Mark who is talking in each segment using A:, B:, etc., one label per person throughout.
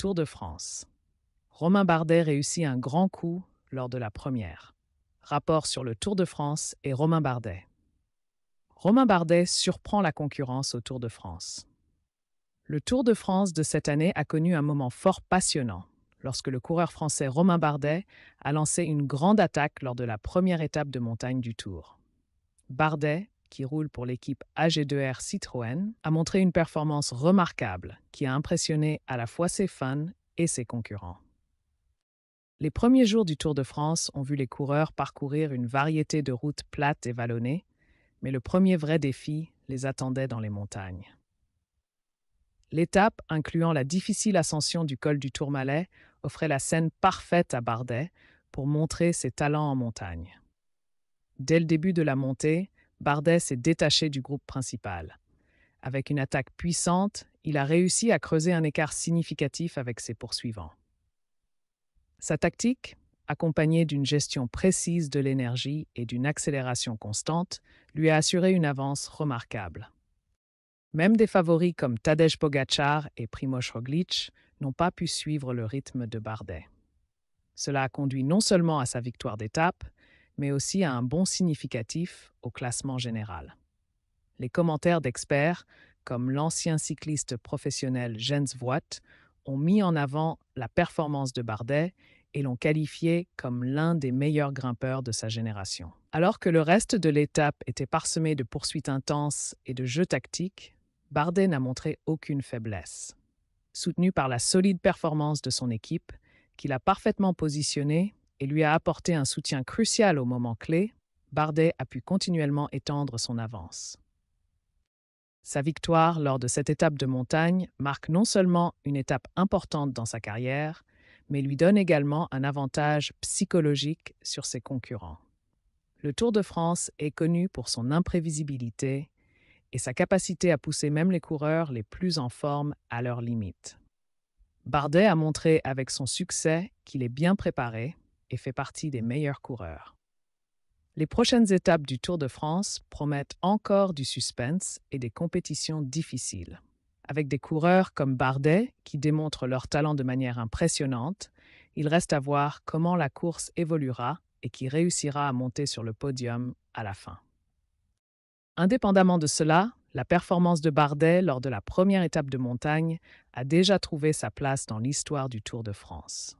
A: Tour de France. Romain Bardet réussit un grand coup lors de la première. Rapport sur le Tour de France et Romain Bardet. Romain Bardet surprend la concurrence au Tour de France. Le Tour de France de cette année a connu un moment fort passionnant lorsque le coureur français Romain Bardet a lancé une grande attaque lors de la première étape de montagne du Tour. Bardet, qui roule pour l'équipe AG2R Citroën, a montré une performance remarquable qui a impressionné à la fois ses fans et ses concurrents. Les premiers jours du Tour de France ont vu les coureurs parcourir une variété de routes plates et vallonnées, mais le premier vrai défi les attendait dans les montagnes. L'étape, incluant la difficile ascension du col du Tourmalet, offrait la scène parfaite à Bardet pour montrer ses talents en montagne. Dès le début de la montée, Bardet s'est détaché du groupe principal. Avec une attaque puissante, il a réussi à creuser un écart significatif avec ses poursuivants. Sa tactique, accompagnée d'une gestion précise de l'énergie et d'une accélération constante, lui a assuré une avance remarquable. Même des favoris comme Tadej Pogacar et Primoz Roglic n'ont pas pu suivre le rythme de Bardet. Cela a conduit non seulement à sa victoire d'étape, mais aussi à un bon significatif au classement général. Les commentaires d'experts, comme l'ancien cycliste professionnel Jens Voigt, ont mis en avant la performance de Bardet et l'ont qualifié comme l'un des meilleurs grimpeurs de sa génération. Alors que le reste de l'étape était parsemé de poursuites intenses et de jeux tactiques, Bardet n'a montré aucune faiblesse. Soutenu par la solide performance de son équipe, qu'il a parfaitement positionné et lui a apporté un soutien crucial au moment clé, Bardet a pu continuellement étendre son avance. Sa victoire lors de cette étape de montagne marque non seulement une étape importante dans sa carrière, mais lui donne également un avantage psychologique sur ses concurrents. Le Tour de France est connu pour son imprévisibilité et sa capacité à pousser même les coureurs les plus en forme à leurs limites. Bardet a montré avec son succès qu'il est bien préparé et fait partie des meilleurs coureurs. Les prochaines étapes du Tour de France promettent encore du suspense et des compétitions difficiles, avec des coureurs comme Bardet qui démontrent leur talent de manière impressionnante. Il reste à voir comment la course évoluera et qui réussira à monter sur le podium à la fin. Indépendamment de cela, la performance de Bardet lors de la première étape de montagne a déjà trouvé sa place dans l'histoire du Tour de France.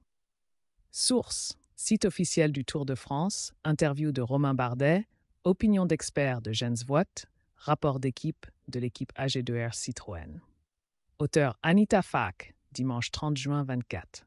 A: Source site officiel du Tour de France, interview de Romain Bardet, opinion d'expert de Jens Voigt, rapport d'équipe de l'équipe AG2R Citroën. Auteur Anita Fack, dimanche 30 juin 24.